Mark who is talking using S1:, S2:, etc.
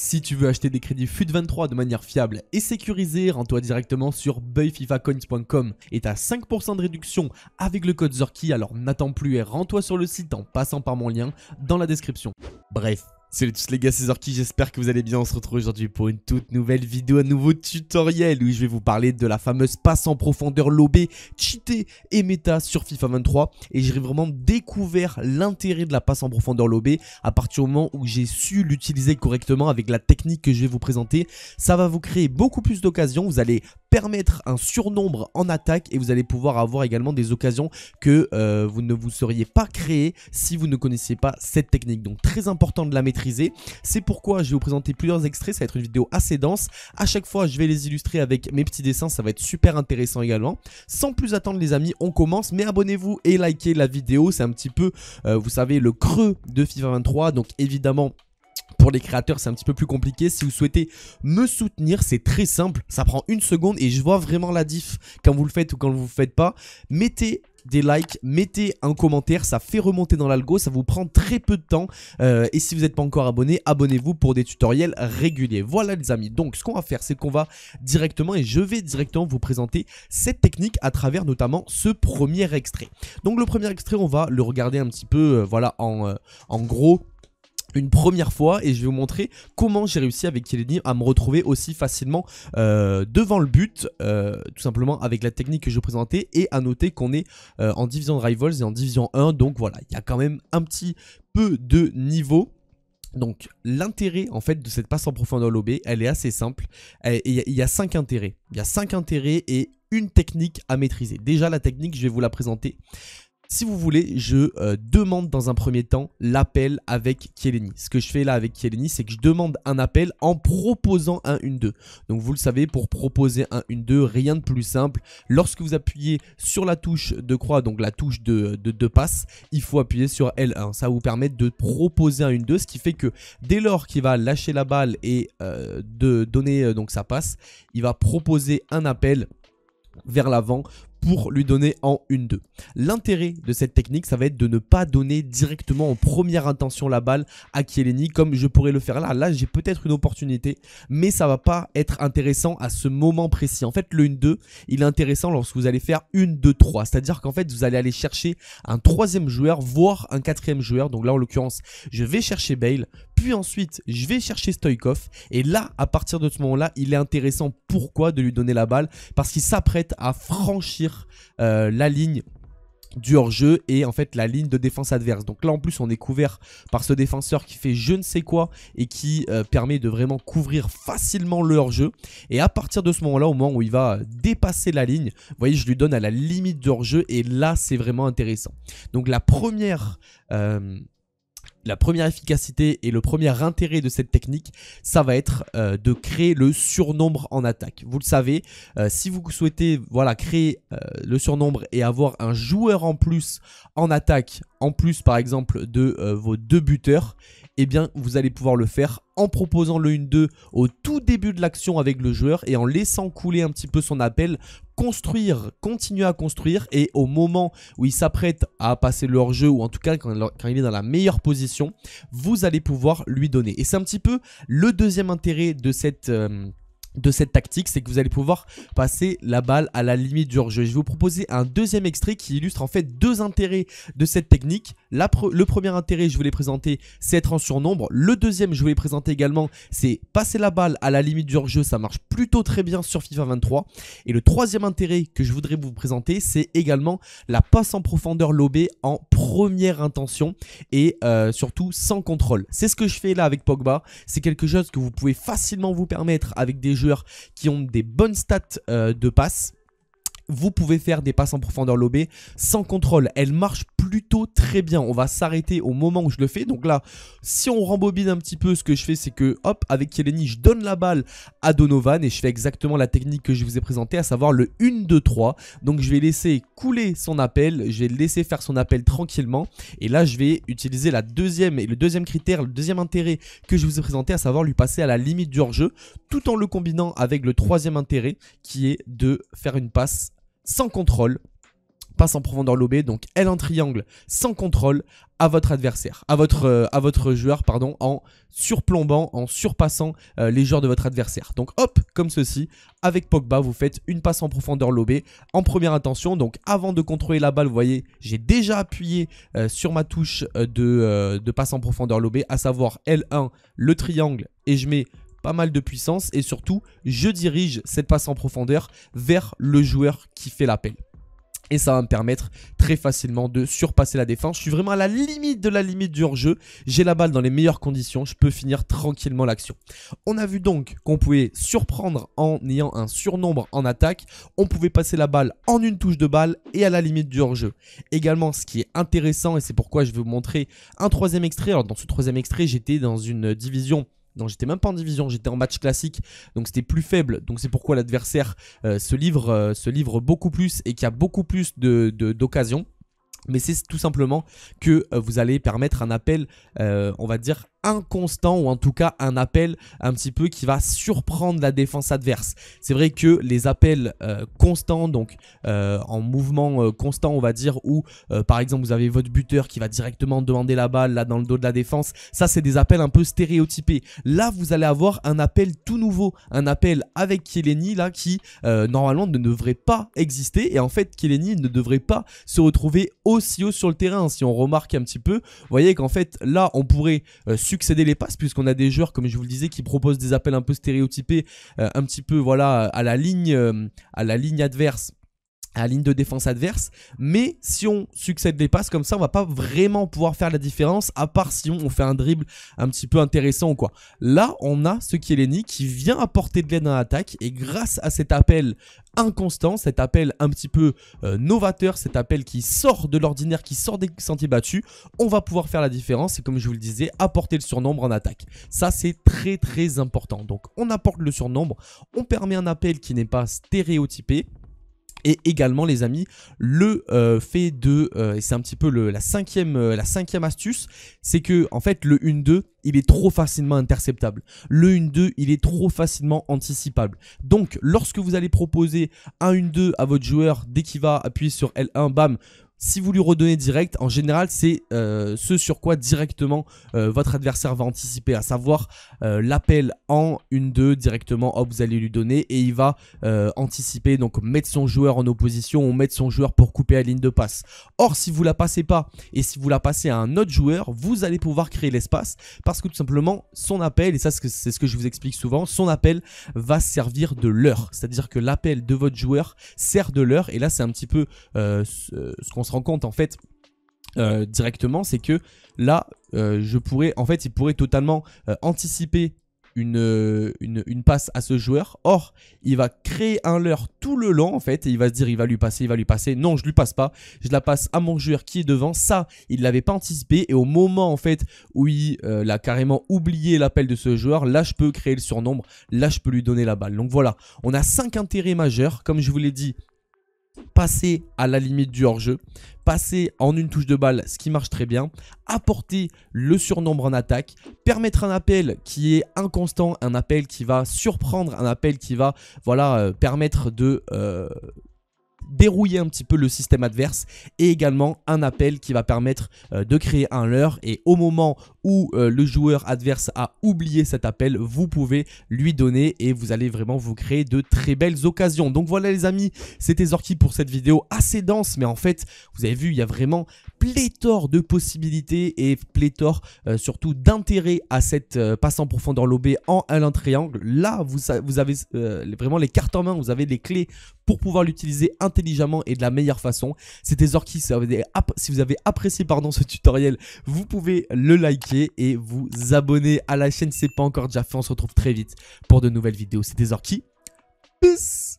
S1: Si tu veux acheter des crédits FUT23 de manière fiable et sécurisée, rends-toi directement sur buyfifacoins.com et t'as 5% de réduction avec le code Zorki, alors n'attends plus et rends-toi sur le site en passant par mon lien dans la description. Bref, Salut tous les gars, c'est Zorki, j'espère que vous allez bien. On se retrouve aujourd'hui pour une toute nouvelle vidéo, un nouveau tutoriel où je vais vous parler de la fameuse passe en profondeur lobée, cheatée et méta sur FIFA 23. Et j'ai vraiment découvert l'intérêt de la passe en profondeur lobée à partir du moment où j'ai su l'utiliser correctement avec la technique que je vais vous présenter. Ça va vous créer beaucoup plus d'occasions, vous allez permettre un surnombre en attaque et vous allez pouvoir avoir également des occasions que euh, vous ne vous seriez pas créé si vous ne connaissiez pas cette technique. Donc très important de la maîtriser. C'est pourquoi je vais vous présenter plusieurs extraits, ça va être une vidéo assez dense. À chaque fois, je vais les illustrer avec mes petits dessins, ça va être super intéressant également. Sans plus attendre les amis, on commence. Mais abonnez-vous et likez la vidéo, c'est un petit peu, euh, vous savez, le creux de FIFA 23. Donc évidemment, pour les créateurs, c'est un petit peu plus compliqué. Si vous souhaitez me soutenir, c'est très simple. Ça prend une seconde et je vois vraiment la diff quand vous le faites ou quand vous le faites pas. Mettez des likes, mettez un commentaire, ça fait remonter dans l'algo, ça vous prend très peu de temps. Euh, et si vous n'êtes pas encore abonné, abonnez-vous pour des tutoriels réguliers. Voilà les amis, donc ce qu'on va faire, c'est qu'on va directement, et je vais directement vous présenter cette technique à travers notamment ce premier extrait. Donc le premier extrait, on va le regarder un petit peu, euh, voilà, en euh, gros une première fois et je vais vous montrer comment j'ai réussi avec Kelly à me retrouver aussi facilement euh, devant le but euh, tout simplement avec la technique que je présentais et à noter qu'on est euh, en division de Rivals et en division 1 donc voilà il y a quand même un petit peu de niveau donc l'intérêt en fait de cette passe en profondeur lobé elle est assez simple et il y a cinq intérêts il y a 5 intérêts et une technique à maîtriser déjà la technique je vais vous la présenter si vous voulez, je euh, demande dans un premier temps l'appel avec Kieleni. Ce que je fais là avec Kieleni, c'est que je demande un appel en proposant un 1-2. Donc vous le savez, pour proposer un 1-2, rien de plus simple. Lorsque vous appuyez sur la touche de croix, donc la touche de, de, passe, il faut appuyer sur L1. Ça va vous permet de proposer un 1-2, ce qui fait que dès lors qu'il va lâcher la balle et euh, de donner euh, donc sa passe, il va proposer un appel vers l'avant pour lui donner en 1-2. L'intérêt de cette technique, ça va être de ne pas donner directement en première intention la balle à Kieleni comme je pourrais le faire là. Là, j'ai peut-être une opportunité, mais ça va pas être intéressant à ce moment précis. En fait, le 1-2, il est intéressant lorsque vous allez faire 1-2-3, c'est-à-dire qu'en fait, vous allez aller chercher un troisième joueur, voire un quatrième joueur. Donc là, en l'occurrence, je vais chercher Bale, puis ensuite, je vais chercher Stoikov. Et là, à partir de ce moment-là, il est intéressant pourquoi de lui donner la balle Parce qu'il s'apprête à franchir euh, la ligne du hors-jeu et en fait la ligne de défense adverse. Donc là en plus on est couvert par ce défenseur qui fait je ne sais quoi et qui euh, permet de vraiment couvrir facilement le hors-jeu. Et à partir de ce moment-là, au moment où il va dépasser la ligne, vous voyez je lui donne à la limite de hors-jeu et là c'est vraiment intéressant. Donc la première... Euh, la première efficacité et le premier intérêt de cette technique, ça va être euh, de créer le surnombre en attaque. Vous le savez, euh, si vous souhaitez voilà, créer euh, le surnombre et avoir un joueur en plus en attaque, en plus par exemple de vos deux buteurs, eh bien vous allez pouvoir le faire en proposant le 1-2 au tout début de l'action avec le joueur et en laissant couler un petit peu son appel construire, continuer à construire et au moment où il s'apprête à passer leur jeu ou en tout cas quand, il est dans la meilleure position, vous allez pouvoir lui donner. Et c'est un petit peu le deuxième intérêt de cette... Euh, de cette tactique, c'est que vous allez pouvoir passer la balle à la limite du hors-jeu. Je vais vous proposer un deuxième extrait qui illustre en fait deux intérêts de cette technique. le premier intérêt, je vous l'ai présenté, c'est être en surnombre. Le deuxième, je voulais présenter également, c'est passer la balle à la limite du hors-jeu. Ça marche plutôt très bien sur FIFA 23. Et le troisième intérêt que je voudrais vous présenter, c'est également la passe en profondeur lobée en première intention et euh, surtout sans contrôle. C'est ce que je fais là avec Pogba. C'est quelque chose que vous pouvez facilement vous permettre avec des joueurs qui ont des bonnes stats euh, de passe vous pouvez faire des passes en profondeur lobée sans contrôle. Elles marchent plutôt très bien. On va s'arrêter au moment où je le fais. Donc là, si on rembobine un petit peu, ce que je fais, c'est que, hop, avec Yeleni je donne la balle à Donovan et je fais exactement la technique que je vous ai présentée, à savoir le 1-2-3. Donc je vais laisser couler son appel, je vais le laisser faire son appel tranquillement. Et là, je vais utiliser la deuxième et le deuxième critère, le deuxième intérêt que je vous ai présenté, à savoir lui passer à la limite du hors-jeu, tout en le combinant avec le troisième intérêt qui est de faire une passe sans contrôle passe en profondeur lobée, donc elle en triangle sans contrôle à votre adversaire, à votre, euh, à votre joueur, pardon, en surplombant, en surpassant euh, les joueurs de votre adversaire. Donc hop, comme ceci, avec Pogba, vous faites une passe en profondeur lobée en première intention. Donc avant de contrôler la balle, vous voyez, j'ai déjà appuyé euh, sur ma touche de, de passe en profondeur lobée, à savoir L1, le triangle, et je mets pas mal de puissance et surtout je dirige cette passe en profondeur vers le joueur qui fait l'appel. Et ça va me permettre très facilement de surpasser la défense. Je suis vraiment à la limite de la limite du hors-jeu. J'ai la balle dans les meilleures conditions. Je peux finir tranquillement l'action. On a vu donc qu'on pouvait surprendre en ayant un surnombre en attaque. On pouvait passer la balle en une touche de balle et à la limite du hors-jeu. Également, ce qui est intéressant, et c'est pourquoi je veux vous montrer un troisième extrait. Alors, dans ce troisième extrait, j'étais dans une division j'étais même pas en division, j'étais en match classique, donc c'était plus faible. Donc c'est pourquoi l'adversaire euh, se, livre, euh, se livre beaucoup plus et qu'il y a beaucoup plus d'occasions. De, mais c'est tout simplement que euh, vous allez permettre un appel, on va dire, un constant ou en tout cas un appel un petit peu qui va surprendre la défense adverse. C'est vrai que les appels euh, constants, donc euh, en mouvement euh, constant on va dire, ou par exemple vous avez votre buteur qui va directement demander la balle là dans le dos de la défense, ça c'est des appels un peu stéréotypés. Là vous allez avoir un appel tout nouveau, un appel avec Kieleni là qui normalement ne devrait pas exister et en fait Kieleni ne devrait pas se retrouver aussi haut sur le terrain. Si on remarque un petit peu, vous voyez qu'en fait là on pourrait succéder les passes puisqu'on a des joueurs comme je vous le disais qui proposent des appels un peu stéréotypés, euh, un petit peu voilà à la ligne euh, à la ligne adverse à la ligne de défense adverse. Mais si on succède les passes comme ça, on va pas vraiment pouvoir faire la différence, à part si on fait un dribble un petit peu intéressant quoi. Là, on a ce qui est Lenny qui vient apporter de l'aide en l'attaque et grâce à cet appel inconstant, cet appel un petit peu euh, novateur, cet appel qui sort de l'ordinaire, qui sort des sentiers battus, on va pouvoir faire la différence et comme je vous le disais, apporter le surnombre en attaque. Ça, c'est très très important. Donc, on apporte le surnombre, on permet un appel qui n'est pas stéréotypé, et également, les amis, le euh, fait de, euh, et c'est un petit peu la, cinquième, euh, la cinquième astuce, c'est que en fait le 1-2, il est trop facilement interceptable. Le 1-2, il est trop facilement anticipable. Donc, lorsque vous allez proposer un 1-2 à votre joueur, dès qu'il va appuyer sur L1, bam, si vous lui redonnez direct, en général, c'est euh, ce sur quoi directement euh, votre adversaire va anticiper, à savoir euh, l'appel en 1-2 directement, hop, vous allez lui donner et il va anticiper, donc mettre son joueur en opposition ou mettre son joueur pour couper la ligne de passe. Or, si vous la passez pas et si vous la passez à un autre joueur, vous allez pouvoir créer l'espace parce que tout simplement, son appel, et ça c'est ce que je vous explique souvent, son appel va servir de l'heure. C'est-à-dire que l'appel de votre joueur sert de l'heure et là c'est un petit peu ce qu'on se rend compte en fait euh, directement, c'est que là, euh, je pourrais, en fait, il pourrait totalement euh, anticiper une, une, passe à ce joueur. Or, il va créer un leurre tout le long, en fait, et il va se dire, il va lui passer, il va lui passer. Non, je lui passe pas. Je la passe à mon joueur qui est devant. Ça, il l'avait pas anticipé. Et au moment, en fait, où il a carrément oublié l'appel de ce joueur, là, je peux créer le surnombre. Là, je peux lui donner la balle. Donc voilà, on a cinq intérêts majeurs. Comme je vous l'ai dit, passer à la limite du hors-jeu, passer en une touche de balle, ce qui marche très bien, apporter le surnombre en attaque, permettre un appel qui est inconstant, un appel qui va surprendre, un appel qui va voilà, euh, permettre de, euh, dérouiller un petit peu le système adverse et également un appel qui va permettre euh, de créer un leurre et au moment où euh, le joueur adverse a oublié cet appel, vous pouvez lui donner et vous allez vraiment vous créer de très belles occasions. Donc voilà les amis, c'était Zorki pour cette vidéo assez dense mais en fait vous avez vu il y a vraiment pléthore de possibilités et pléthore euh, surtout d'intérêt à cette euh, passe en profondeur lobée en Alain Triangle. Là, vous, vous avez euh, vraiment les cartes en main, vous avez les clés pour pouvoir l'utiliser intelligemment et de la meilleure façon. C'était Zorki, si vous avez apprécié pardon, ce tutoriel, vous pouvez le liker et vous abonner à la chaîne si ce n'est pas encore déjà fait. On se retrouve très vite pour de nouvelles vidéos. C'était Zorki. Peace